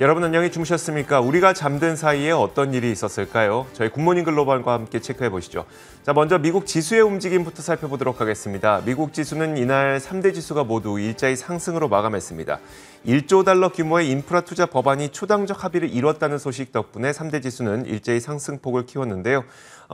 여러분 안녕히 주무셨습니까? 우리가 잠든 사이에 어떤 일이 있었을까요? 저희 굿모닝 글로벌과 함께 체크해 보시죠. 자, 먼저 미국 지수의 움직임부터 살펴보도록 하겠습니다. 미국 지수는 이날 3대 지수가 모두 일자리 상승으로 마감했습니다. 1조 달러 규모의 인프라 투자 법안이 초당적 합의를 이뤘다는 소식 덕분에 3대 지수는 일제히 상승폭을 키웠는데요.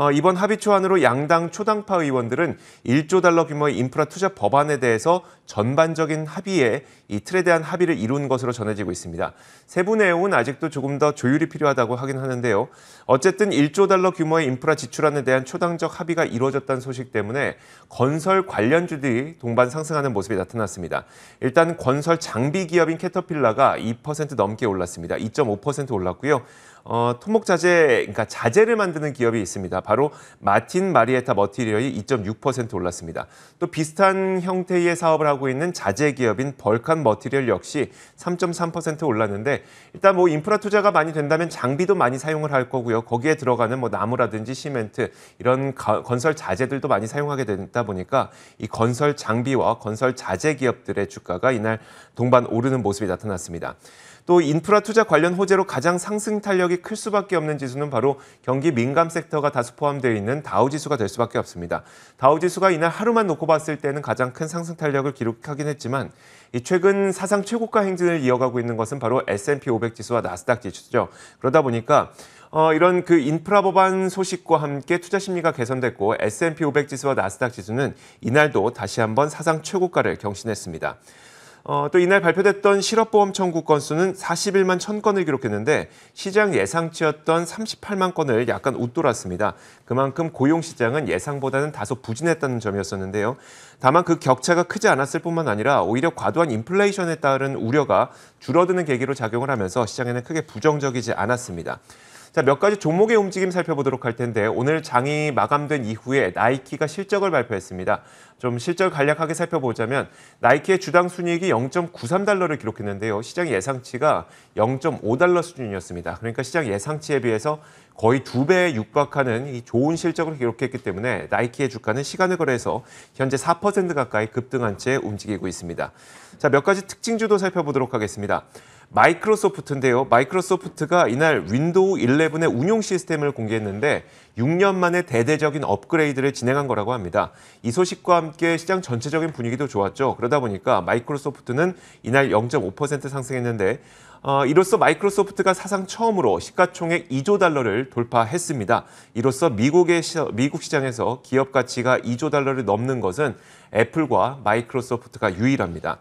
어, 이번 합의 초안으로 양당 초당파 의원들은 1조 달러 규모의 인프라 투자 법안에 대해서 전반적인 합의에 이 틀에 대한 합의를 이룬 것으로 전해지고 있습니다. 세부 내용은 아직도 조금 더 조율이 필요하다고 하긴 하는데요. 어쨌든 1조 달러 규모의 인프라 지출안에 대한 초당적 합의가 이루어졌다는 소식 때문에 건설 관련주들이 동반 상승하는 모습이 나타났습니다. 일단 건설 장비 기업인 캐터필라가 2% 넘게 올랐습니다. 2.5% 올랐고요. 어, 토목 자재, 그러니까 자재를 만드는 기업이 있습니다. 바로 마틴 마리에타 머티리얼이 2.6% 올랐습니다. 또 비슷한 형태의 사업을 하고 있는 자재 기업인 벌칸 머티리얼 역시 3.3% 올랐는데 일단 뭐 인프라 투자가 많이 된다면 장비도 많이 사용을 할 거고요. 거기에 들어가는 뭐 나무라든지 시멘트 이런 가, 건설 자재들도 많이 사용하게 된다 보니까 이 건설 장비와 건설 자재 기업들의 주가가 이날 동반 오르는 모습이 나타났습니다. 또 인프라 투자 관련 호재로 가장 상승 탄력이 클 수밖에 없는 지수는 바로 경기 민감 섹터가 다수 포함되어 있는 다우지수가 될 수밖에 없습니다. 다우지수가 이날 하루만 놓고 봤을 때는 가장 큰 상승 탄력을 기록하긴 했지만 이 최근 사상 최고가 행진을 이어가고 있는 것은 바로 S&P 500 지수와 나스닥 지수죠. 그러다 보니까 어, 이런 그 인프라 법안 소식과 함께 투자 심리가 개선됐고 S&P 500 지수와 나스닥 지수는 이날도 다시 한번 사상 최고가를 경신했습니다. 어, 또 이날 발표됐던 실업보험 청구 건수는 41만 1000건을 기록했는데 시장 예상치였던 38만 건을 약간 웃돌았습니다. 그만큼 고용시장은 예상보다는 다소 부진했다는 점이었었는데요. 다만 그 격차가 크지 않았을 뿐만 아니라 오히려 과도한 인플레이션에 따른 우려가 줄어드는 계기로 작용을 하면서 시장에는 크게 부정적이지 않았습니다. 자, 몇 가지 종목의 움직임 살펴보도록 할 텐데 오늘 장이 마감된 이후에 나이키가 실적을 발표했습니다. 좀 실적 간략하게 살펴보자면 나이키의 주당 순이익이 0.93달러를 기록했는데요. 시장 예상치가 0.5달러 수준이었습니다. 그러니까 시장 예상치에 비해서 거의 두 배에 육박하는 이 좋은 실적을 기록했기 때문에 나이키의 주가는 시간을 거래해서 현재 4% 가까이 급등한 채 움직이고 있습니다. 자, 몇 가지 특징주도 살펴보도록 하겠습니다. 마이크로소프트인데요. 마이크로소프트가 이날 윈도우 11의 운용 시스템을 공개했는데 6년 만에 대대적인 업그레이드를 진행한 거라고 합니다. 이 소식과 함께 시장 전체적인 분위기도 좋았죠. 그러다 보니까 마이크로소프트는 이날 0.5% 상승했는데 어, 이로써 마이크로소프트가 사상 처음으로 시가총액 2조 달러를 돌파했습니다. 이로써 미국의 시, 미국 시장에서 기업 가치가 2조 달러를 넘는 것은 애플과 마이크로소프트가 유일합니다.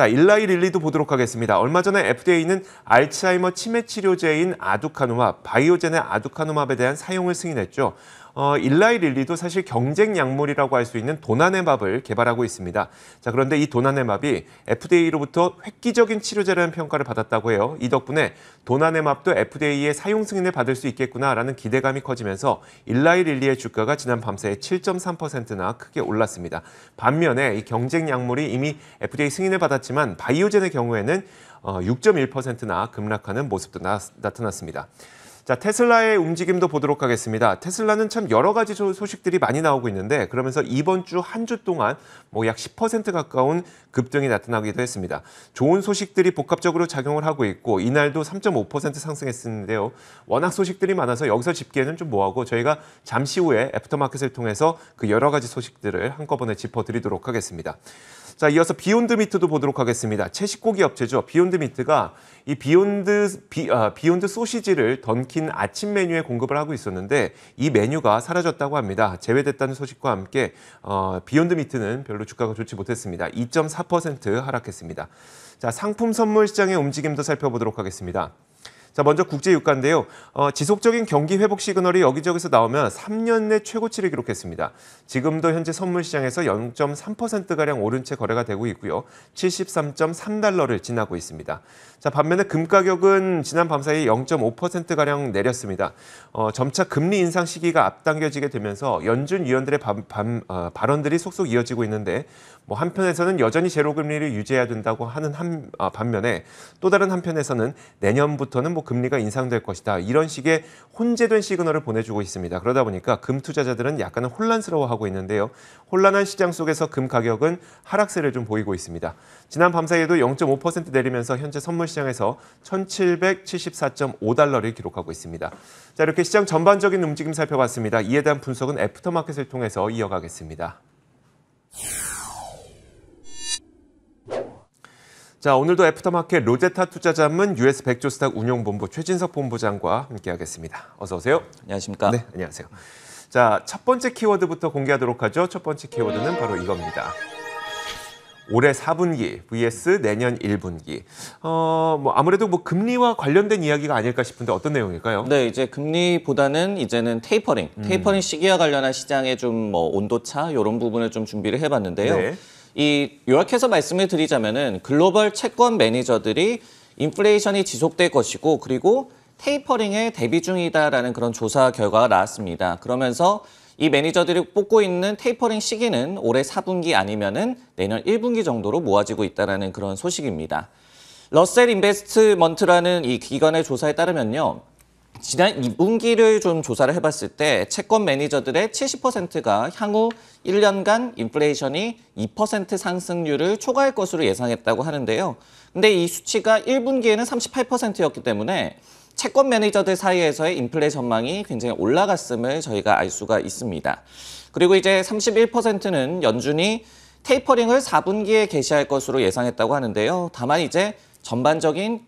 자, 일라이릴리도 보도록 하겠습니다. 얼마 전에 FDA는 알츠하이머 치매 치료제인 아두카누맙, 바이오젠의 아두카누맙에 대한 사용을 승인했죠. 어, 일라이 릴리도 사실 경쟁 약물이라고 할 수 있는 도나네맙을 개발하고 있습니다. 자, 그런데 이 도나네맙이 FDA로부터 획기적인 치료제라는 평가를 받았다고 해요. 이 덕분에 도나네맙도 FDA의 사용 승인을 받을 수 있겠구나라는 기대감이 커지면서 일라이 릴리의 주가가 지난 밤새 7.3%나 크게 올랐습니다. 반면에 이 경쟁 약물이 이미 FDA 승인을 받았지만 바이오젠의 경우에는 6.1%나 어, 급락하는 모습도 나, 나타났습니다. 자, 테슬라의 움직임도 보도록 하겠습니다. 테슬라는 참 여러 가지 소식들이 많이 나오고 있는데 그러면서 이번 주 한주 주 동안 뭐 약 10% 가까운 급등이 나타나기도 했습니다. 좋은 소식들이 복합적으로 작용을 하고 있고 이날도 3.5% 상승했었는데요. 워낙 소식들이 많아서 여기서 집계는좀 뭐하고 저희가 잠시 후에 애프터마켓을 통해서 그 여러 가지 소식들을 한꺼번에 짚어드리도록 하겠습니다. 자, 이어서 비욘드 미트도 보도록 하겠습니다. 채식고기 업체죠. 비욘드 미트가 이 비욘드 비, 아, 비욘드 소시지를 던킨 아침 메뉴에 공급을 하고 있었는데 이 메뉴가 사라졌다고 합니다. 제외됐다는 소식과 함께 어, 비욘드 미트는 별로 주가가 좋지 못했습니다. 2.4% 하락했습니다. 자, 상품 선물 시장의 움직임도 살펴보도록 하겠습니다. 자, 먼저 국제 유가인데요. 어, 지속적인 경기 회복 시그널이 여기저기서 나오면 3년 내 최고치를 기록했습니다. 지금도 현재 선물 시장에서 0.3% 가량 오른 채 거래가 되고 있고요. 73.3달러를 지나고 있습니다. 자, 반면에 금 가격은 지난 밤사이 0.5% 가량 내렸습니다. 어, 점차 금리 인상 시기가 앞당겨지게 되면서 연준 위원들의 바, 바, 어, 발언들이 속속 이어지고 있는데 뭐 한편에서는 여전히 제로 금리를 유지해야 된다고 하는 한 아, 반면에 또 다른 한편에서는 내년부터는 뭐 금리가 인상될 것이다 이런 식의 혼재된 시그널을 보내주고 있습니다. 그러다 보니까 금 투자자들은 약간은 혼란스러워하고 있는데요. 혼란한 시장 속에서 금 가격은 하락세를 좀 보이고 있습니다. 지난 밤사이에도 0.5% 내리면서 현재 선물 시장에서 1,774.5달러를 기록하고 있습니다. 자 이렇게 시장 전반적인 움직임 살펴봤습니다. 이에 대한 분석은 애프터마켓을 통해서 이어가겠습니다. 자, 오늘도 애프터마켓 로제타 투자자문 US 백조스탁 운용본부 최진석 본부장과 함께하겠습니다. 어서 오세요. 안녕하십니까? 네, 안녕하세요. 자, 첫 번째 키워드부터 공개하도록 하죠. 첫 번째 키워드는 바로 이겁니다. 올해 4분기 vs 내년 1분기. 어, 뭐 아무래도 뭐 금리와 관련된 이야기가 아닐까 싶은데 어떤 내용일까요? 네, 이제 금리보다는 이제는 테이퍼링, 음. 테이퍼링 시기와 관련한 시장의 좀뭐 온도차 이런 부분을 좀 준비를 해봤는데요. 네. 이 요약해서 말씀을 드리자면은 글로벌 채권 매니저들이 인플레이션이 지속될 것이고 그리고 테이퍼링에 대비 중이다라는 그런 조사 결과가 나왔습니다. 그러면서 이 매니저들이 뽑고 있는 테이퍼링 시기는 올해 4분기 아니면은 내년 1분기 정도로 모아지고 있다라는 그런 소식입니다. 러셀 인베스트먼트라는 이 기관의 조사에 따르면요. 지난 2분기를 좀 조사를 해봤을 때 채권 매니저들의 70%가 향후 1년간 인플레이션이 2% 상승률을 초과할 것으로 예상했다고 하는데요. 근데 이 수치가 1분기에는 38%였기 때문에 채권 매니저들 사이에서의 인플레 이 전망이 굉장히 올라갔음을 저희가 알 수가 있습니다. 그리고 이제 31%는 연준이 테이퍼링을 4분기에 개시할 것으로 예상했다고 하는데요. 다만 이제 전반적인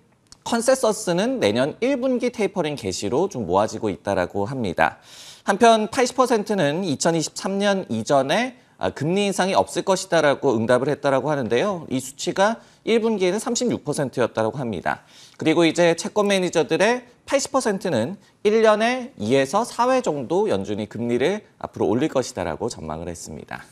컨센서스는 내년 1분기 테이퍼링 개시로 좀 모아지고 있다라고 합니다. 한편 80%는 2023년 이전에 아, 금리 인상이 없을 것이다라고 응답을 했다라고 하는데요. 이 수치가 1분기에는 36%였다라고 합니다. 그리고 이제 채권 매니저들의 80%는 1년에 2에서 4회 정도 연준이 금리를 앞으로 올릴 것이다라고 전망을 했습니다.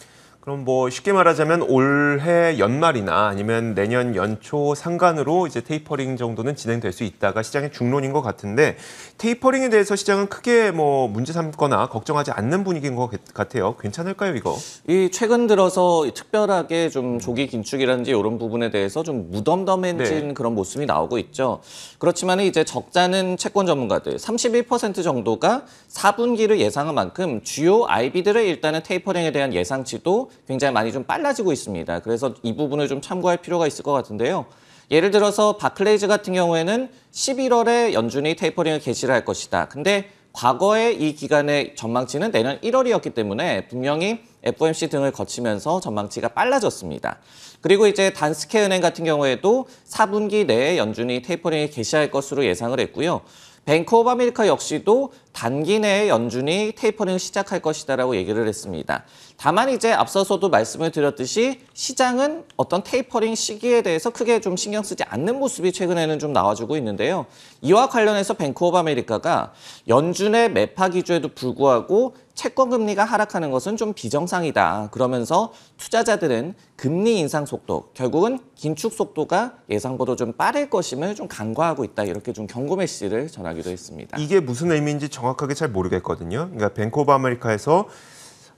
그럼 뭐 쉽게 말하자면 올해 연말이나 아니면 내년 연초 상관으로 이제 테이퍼링 정도는 진행될 수 있다가 시장의 중론인 것 같은데 테이퍼링에 대해서 시장은 크게 뭐 문제 삼거나 걱정하지 않는 분위기인 것 같아요. 괜찮을까요, 이거? 이 최근 들어서 특별하게 좀 조기 긴축이라든지 이런 부분에 대해서 좀 무덤덤해진 네. 그런 모습이 나오고 있죠. 그렇지만 이제 적자는 채권 전문가들 31% 정도가 4분기를 예상한 만큼 주요 IB들의 일단은 테이퍼링에 대한 예상치도 굉장히 많이 좀 빨라지고 있습니다. 그래서 이 부분을 좀 참고할 필요가 있을 것 같은데요. 예를 들어서 바클레이즈 같은 경우에는 11월에 연준이 테이퍼링을 개시를 할 것이다. 근데 과거의 이 기간의 전망치는 내년 1월이었기 때문에 분명히 FOMC 등을 거치면서 전망치가 빨라졌습니다. 그리고 이제 단스케은행 같은 경우에도 4분기 내에 연준이 테이퍼링을 개시할 것으로 예상을 했고요. 뱅크 오브 아메리카 역시도 단기 내에 연준이 테이퍼링을 시작할 것이다라고 얘기를 했습니다. 다만 이제 앞서서도 말씀을 드렸듯이 시장은 어떤 테이퍼링 시기에 대해서 크게 좀 신경 쓰지 않는 모습이 최근에는 좀 나와주고 있는데요. 이와 관련해서 뱅크 오브 아메리카가 연준의 매파 기조에도 불구하고 채권 금리가 하락하는 것은 좀 비정상이다. 그러면서 투자자들은 금리 인상 속도, 결국은 긴축 속도가 예상보다 좀 빠를 것임을 좀 간과하고 있다. 이렇게 좀 경고 메시지를 전하기도 했습니다. 이게 무슨 의미인지 정확하게 잘 모르겠거든요. 그러니까 벤코브 아메리카에서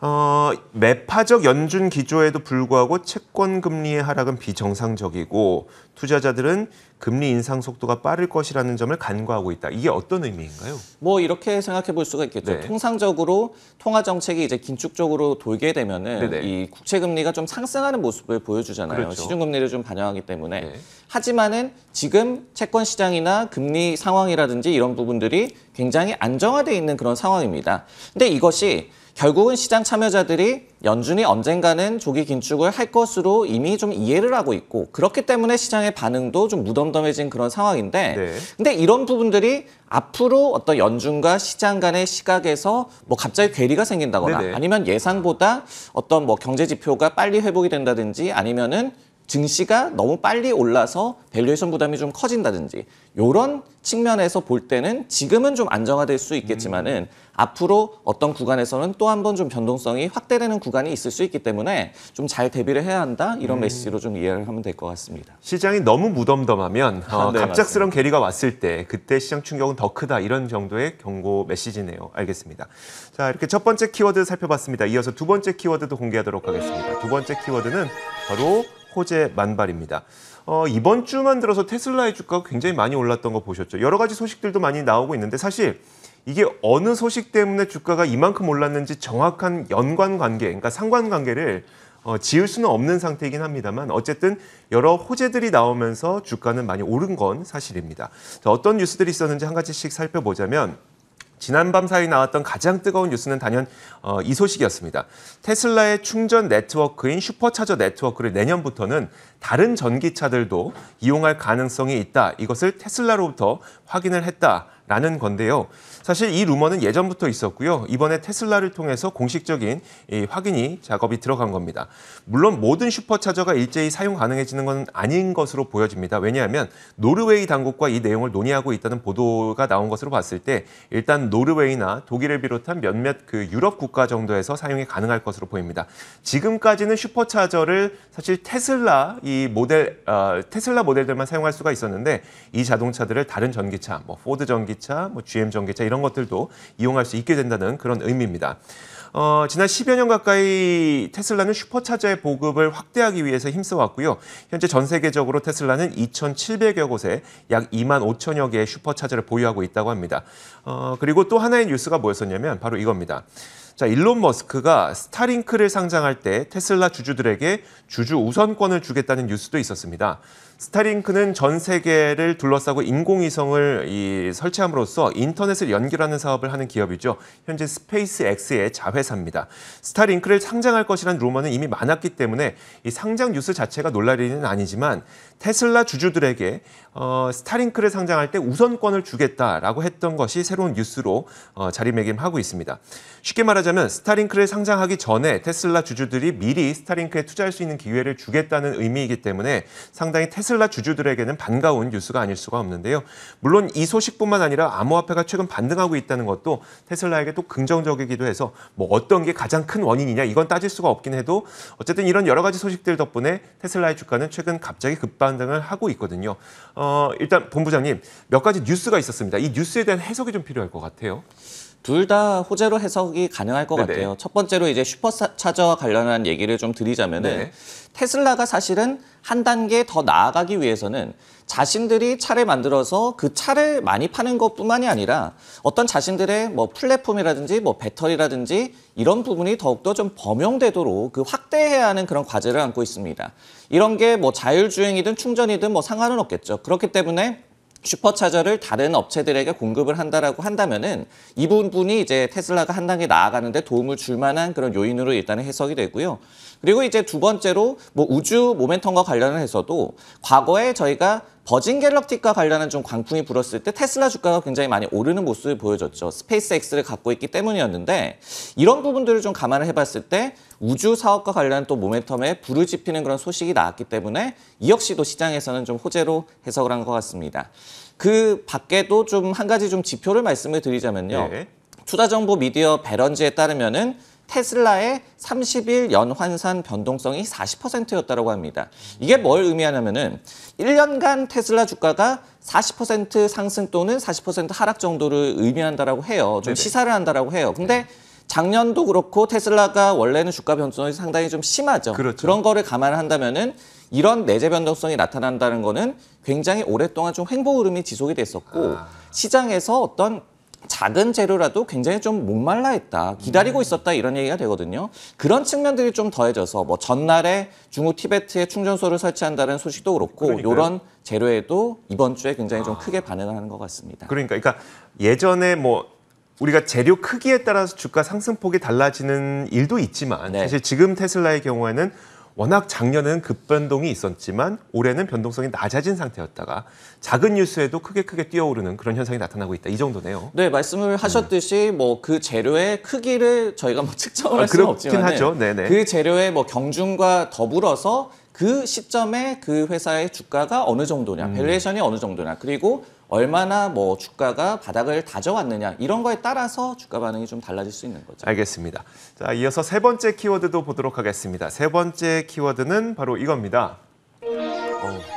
어, 매파적 연준 기조에도 불구하고 채권 금리의 하락은 비정상적이고 투자자들은 금리 인상 속도가 빠를 것이라는 점을 간과하고 있다. 이게 어떤 의미인가요? 뭐 이렇게 생각해 볼 수가 있겠죠. 네. 통상적으로 통화 정책이 이제 긴축적으로 돌게 되면은 네네. 이 국채 금리가 좀 상승하는 모습을 보여주잖아요. 그렇죠. 시중 금리를 좀 반영하기 때문에. 네. 하지만은 지금 채권 시장이나 금리 상황이라든지 이런 부분들이 굉장히 안정화돼 있는 그런 상황입니다. 근데 이것이 결국은 시장 참여자들이 연준이 언젠가는 조기 긴축을 할 것으로 이미 좀 이해를 하고 있고 그렇기 때문에 시장의 반응도 좀 무덤덤해진 그런 상황인데 네. 근데 이런 부분들이 앞으로 어떤 연준과 시장 간의 시각에서 뭐 갑자기 괴리가 생긴다거나 네네. 아니면 예상보다 어떤 뭐 경제 지표가 빨리 회복이 된다든지 아니면은 증시가 너무 빨리 올라서 밸류에이션 부담이 좀 커진다든지 이런 측면에서 볼 때는 지금은 좀 안정화될 수 있겠지만은 음. 앞으로 어떤 구간에서는 또 한 번 좀 변동성이 확대되는 구간이 있을 수 있기 때문에 좀 잘 대비를 해야 한다 이런 음. 메시지로 좀 이해를 하면 될 것 같습니다. 시장이 너무 무덤덤하면 어, 네, 갑작스런 계리가 왔을 때 그때 시장 충격은 더 크다 이런 정도의 경고 메시지네요. 알겠습니다. 자 이렇게 첫 번째 키워드 살펴봤습니다. 이어서 두 번째 키워드도 공개하도록 하겠습니다. 두 번째 키워드는 바로 호재 만발입니다. 어, 이번 주만 들어서 테슬라의 주가가 굉장히 많이 올랐던 거 보셨죠? 여러 가지 소식들도 많이 나오고 있는데 사실 이게 어느 소식 때문에 주가가 이만큼 올랐는지 정확한 연관 관계, 그러니까 상관 관계를 어, 지을 수는 없는 상태이긴 합니다만 어쨌든 여러 호재들이 나오면서 주가는 많이 오른 건 사실입니다. 자, 어떤 뉴스들이 있었는지 한 가지씩 살펴보자면 지난밤 사이 나왔던 가장 뜨거운 뉴스는 단연 어, 이 소식이었습니다. 테슬라의 충전 네트워크인 슈퍼차저 네트워크를 내년부터는 다른 전기차들도 이용할 가능성이 있다. 이것을 테슬라로부터 확인을 했다. 라는 건데요. 사실 이 루머는 예전부터 있었고요. 이번에 테슬라를 통해서 공식적인 확인이 작업이 들어간 겁니다. 물론 모든 슈퍼차저가 일제히 사용 가능해지는 건 아닌 것으로 보여집니다. 왜냐하면 노르웨이 당국과 이 내용을 논의하고 있다는 보도가 나온 것으로 봤을 때 일단 노르웨이나 독일을 비롯한 몇몇 그 유럽 국가 정도에서 사용이 가능할 것으로 보입니다. 지금까지는 슈퍼차저를 사실 테슬라 이 모델 어, 테슬라 모델들만 사용할 수가 있었는데 이 자동차들을 다른 전기차, 뭐 포드 전기 전기차, 뭐 GM 전기차 이런 것들도 이용할 수 있게 된다는 그런 의미입니다. 어, 지난 10여 년 가까이 테슬라는 슈퍼차저의 보급을 확대하기 위해서 힘써왔고요. 현재 전 세계적으로 테슬라는 2,700여 곳에 약 2만 5천여 개의 슈퍼차저를 보유하고 있다고 합니다. 어, 그리고 또 하나의 뉴스가 뭐였었냐면 바로 이겁니다. 자, 일론 머스크가 스타링크를 상장할 때 테슬라 주주들에게 주주 우선권을 주겠다는 뉴스도 있었습니다. 스타링크는 전 세계를 둘러싸고 인공위성을 설치함으로써 인터넷을 연결하는 사업을 하는 기업이죠. 현재 스페이스X의 자회사입니다. 스타링크를 상장할 것이란 루머는 이미 많았기 때문에 이 상장 뉴스 자체가 놀랄 일은 아니지만 테슬라 주주들에게 어, 스타링크를 상장할 때 우선권을 주겠다라고 했던 것이 새로운 뉴스로 어, 자리매김하고 있습니다. 쉽게 말하자면 스타링크를 상장하기 전에 테슬라 주주들이 미리 스타링크에 투자할 수 있는 기회를 주겠다는 의미이기 때문에 상당히 테슬라 테슬라 주주들에게는 반가운 뉴스가 아닐 수가 없는데요. 물론 이 소식뿐만 아니라 암호화폐가 최근 반등하고 있다는 것도 테슬라에게 또 긍정적이기도 해서 뭐 어떤 게 가장 큰 원인이냐 이건 따질 수가 없긴 해도 어쨌든 이런 여러 가지 소식들 덕분에 테슬라의 주가는 최근 갑자기 급반등을 하고 있거든요. 어, 일단 본부장님 몇 가지 뉴스가 있었습니다. 이 뉴스에 대한 해석이 좀 필요할 것 같아요. 둘 다 호재로 해석이 가능할 것 네네. 네. 같아요. 첫 번째로 이제 슈퍼차저와 관련한 얘기를 좀 드리자면은 네. 테슬라가 사실은 한 단계 더 나아가기 위해서는 자신들이 차를 만들어서 그 차를 많이 파는 것뿐만이 아니라 어떤 자신들의 뭐 플랫폼이라든지 뭐 배터리라든지 이런 부분이 더욱더 좀 범용되도록 그 확대해야 하는 그런 과제를 안고 있습니다. 이런 게 뭐 자율주행이든 충전이든 뭐 상관은 없겠죠. 그렇기 때문에 슈퍼차저를 다른 업체들에게 공급을 한다라고 한다면은 이 부분이 이제 테슬라가 한 단계 나아가는데 도움을 줄 만한 그런 요인으로 일단은 해석이 되고요. 그리고 이제 두 번째로 뭐 우주 모멘텀과 관련해서도 과거에 저희가 버진 갤럭틱과 관련한 좀 광풍이 불었을 때 테슬라 주가가 굉장히 많이 오르는 모습을 보여줬죠. 스페이스X를 갖고 있기 때문이었는데 이런 부분들을 좀 감안을 해봤을 때 우주 사업과 관련한 또 모멘텀에 불을 지피는 그런 소식이 나왔기 때문에 이 역시도 시장에서는 좀 호재로 해석을 한 것 같습니다. 그 밖에도 좀 한 가지 좀 지표를 말씀을 드리자면요. 네. 투자정보 미디어 배런지에 따르면은 테슬라의 30일 연환산 변동성이 40%였다고 합니다. 이게 뭘 의미하냐면은 1년간 테슬라 주가가 40% 상승 또는 40% 하락 정도를 의미한다라고 해요. 좀 네네. 시사를 한다고 해요. 근데 네. 작년도 그렇고 테슬라가 원래는 주가 변동성이 상당히 좀 심하죠. 그렇죠. 그런 거를 감안한다면은 이런 내재 변동성이 나타난다는 거는 굉장히 오랫동안 좀 횡보 흐름이 지속이 됐었고 아... 시장에서 어떤 작은 재료라도 굉장히 좀 목말라 했다. 기다리고 음. 있었다. 이런 얘기가 되거든요. 그런 측면들이 좀 더해져서 뭐 전날에 중국 티베트에 충전소를 설치한다는 소식도 그렇고 요 이런 재료에도 이번 주에 굉장히 좀 아. 크게 반응을 하는 것 같습니다. 그러니까, 그러니까 예전에 뭐 우리가 재료 크기에 따라서 주가 상승폭이 달라지는 일도 있지만 네. 사실 지금 테슬라의 경우에는 워낙 작년에는 급변동이 있었지만 올해는 변동성이 낮아진 상태였다가 작은 뉴스에도 크게 크게 뛰어오르는 그런 현상이 나타나고 있다. 이 정도네요. 네, 말씀을 하셨듯이 음. 뭐그 재료의 크기를 저희가 뭐 측정을 아, 할 아, 수는 없지만 하죠. 네네. 네. 그 재료의 뭐 경중과 더불어서 그 시점에 그 회사의 주가가 어느 정도냐, 음. 밸류에이션이 어느 정도냐, 그리고 얼마나 뭐 주가가 바닥을 다져왔느냐 이런 거에 따라서 주가 반응이 좀 달라질 수 있는 거죠. 알겠습니다. 자, 이어서 세 번째 키워드도 보도록 하겠습니다. 세 번째 키워드는 바로 이겁니다. 오.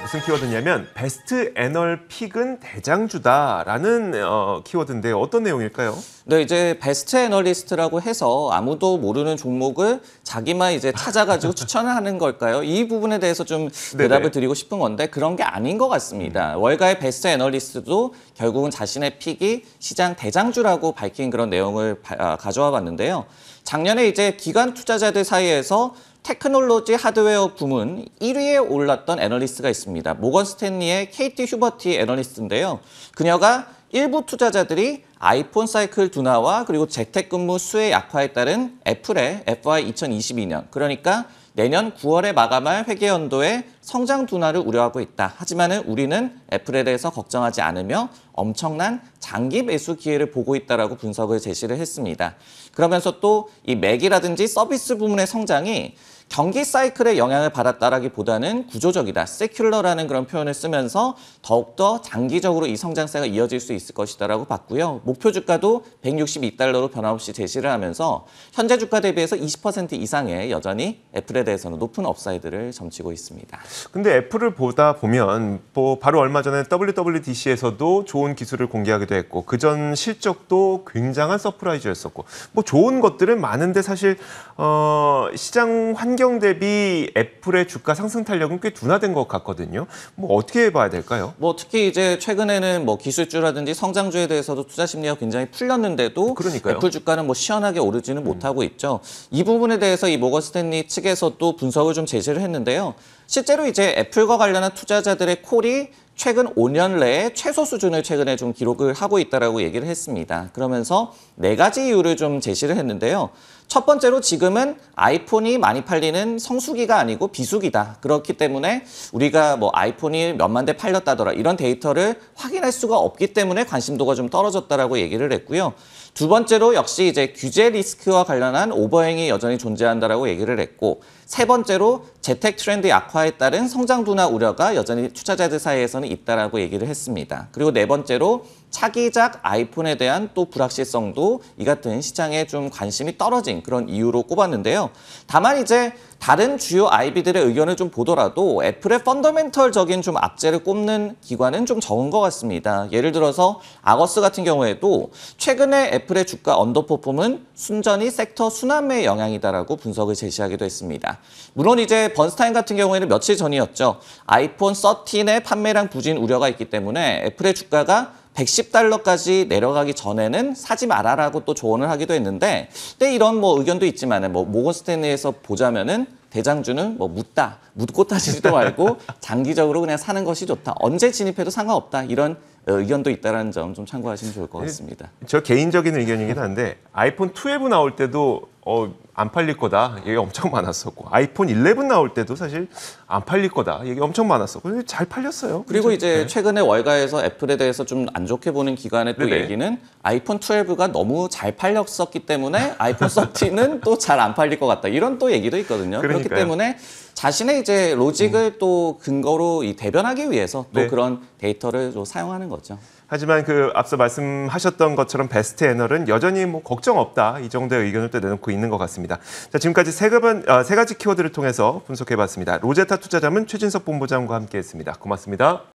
무슨 키워드냐면 베스트 애널 픽은 대장주다라는 어, 키워드인데 어떤 내용일까요? 네, 이제 베스트 애널리스트라고 해서 아무도 모르는 종목을 자기만 이제 찾아가지고 추천을 하는 걸까요? 이 부분에 대해서 좀 대답을 네네. 드리고 싶은 건데 그런 게 아닌 것 같습니다. 음. 월가의 베스트 애널리스트도 결국은 자신의 픽이 시장 대장주라고 밝힌 그런 내용을 바, 아, 가져와 봤는데요. 작년에 이제 기관 투자자들 사이에서 테크놀로지 하드웨어 부문 1위에 올랐던 애널리스트가 있습니다. 모건 스탠리의 케이 휴버티 애널리스트인데요. 그녀가 일부 투자자들이 아이폰 사이클 둔화와 그리고 재택근무 수혜 약화에 따른 애플의 FY 2022년 그러니까 내년 9월에 마감할 회계연도에 성장 둔화를 우려하고 있다. 하지만 우리는 애플에 대해서 걱정하지 않으며 엄청난 장기 매수 기회를 보고 있다라고 분석을 제시를 했습니다. 그러면서 또 이 맥이라든지 서비스 부문의 성장이 경기 사이클의 영향을 받았다라기보다는 구조적이다, 세큘러라는 그런 표현을 쓰면서 더욱더 장기적으로 이 성장세가 이어질 수 있을 것이다라고 봤고요. 목표 주가도 162달러로 변함없이 제시를 하면서 현재 주가 대비해서 20% 이상의 여전히 애플에 대해서는 높은 업사이드를 점치고 있습니다. 근데 애플을 보다 보면 뭐 바로 얼마 전에 WWDC에서도 좋은 기술을 공개하기도 했고 그 전 실적도 굉장한 서프라이즈였었고 뭐 좋은 것들은 많은데 사실 어, 시장 환경 신경 대비 애플의 주가 상승 탄력은 꽤 둔화된 것 같거든요. 뭐 어떻게 봐야 될까요? 뭐 특히 이제 최근에는 뭐 기술주라든지 성장주에 대해서도 투자 심리가 굉장히 풀렸는데도 그러니까요. 애플 주가는 뭐 시원하게 오르지는 음. 못하고 있죠. 이 부분에 대해서 이 모건 스탠리 측에서도 분석을 좀 제시를 했는데요. 실제로 이제 애플과 관련한 투자자들의 콜이 최근 5년 내에 최소 수준을 최근에 좀 기록을 하고 있다라고 얘기를 했습니다. 그러면서 네 가지 이유를 좀 제시를 했는데요. 첫 번째로 지금은 아이폰이 많이 팔리는 성수기가 아니고 비수기다. 그렇기 때문에 우리가 뭐 아이폰이 몇만 대 팔렸다더라 이런 데이터를 확인할 수가 없기 때문에 관심도가 좀 떨어졌다라고 얘기를 했고요. 두 번째로 역시 이제 규제 리스크와 관련한 오버행이 여전히 존재한다라고 얘기를 했고 세 번째로 재택 트렌드 약화에 따른 성장 둔화 우려가 여전히 투자자들 사이에서는 있다라고 얘기를 했습니다. 그리고 네 번째로 차기작 아이폰에 대한 또 불확실성도 이 같은 시장에 좀 관심이 떨어진 그런 이유로 꼽았는데요. 다만 이제 다른 주요 아이비들의 의견을 좀 보더라도 애플의 펀더멘털적인 좀 악재를 꼽는 기관은 좀 적은 것 같습니다. 예를 들어서 아거스 같은 경우에도 최근에 애플의 주가 언더퍼폼은 순전히 섹터 순환매의 영향이다라고 분석을 제시하기도 했습니다. 물론 이제 번스타인 같은 경우에는 며칠 전이었죠. 아이폰 13의 판매량 부진 우려가 있기 때문에 애플의 주가가 110달러까지 내려가기 전에는 사지 마라라고 또 조언을 하기도 했는데 근데 이런 뭐 의견도 있지만은 뭐 모건스탠리에서 보자면은 대장주는 뭐 묻다 묻고 따지지도 말고 장기적으로 그냥 사는 것이 좋다 언제 진입해도 상관없다 이런 어, 의견도 있다는 점 좀 참고하시면 좋을 것 네. 같습니다. 저 개인적인 의견이긴 한데 아이폰 12 나올 때도 어, 안 팔릴 거다 얘기 엄청 많았었고 아이폰 11 나올 때도 사실 안 팔릴 거다 얘기 엄청 많았었고 잘 팔렸어요. 그리고 그렇 이제 네. 최근에 월가에서 애플에 대해서 좀 안 좋게 보는 기관의 또 네네. 얘기는 아이폰 12가 너무 잘 팔렸었기 때문에 아이폰 13는 또잘 안 팔릴 것 같다 이런 또 얘기도 있거든요. 그러니까요. 그렇기 때문에 자신의 이제 로직을 음. 또 근거로 이 대변하기 위해서 또 네. 그런 데이터를 좀 사용하는 거죠. 하지만 그 앞서 말씀하셨던 것처럼 베스트 애널은 여전히 뭐 걱정 없다 이 정도의 의견을 또 내놓고 있는 것 같습니다. 자 지금까지 세, 가번, 아, 어, 세 가지 키워드를 통해서 분석해봤습니다. 로제타 투자자문 최진석 본부장과 함께했습니다. 고맙습니다.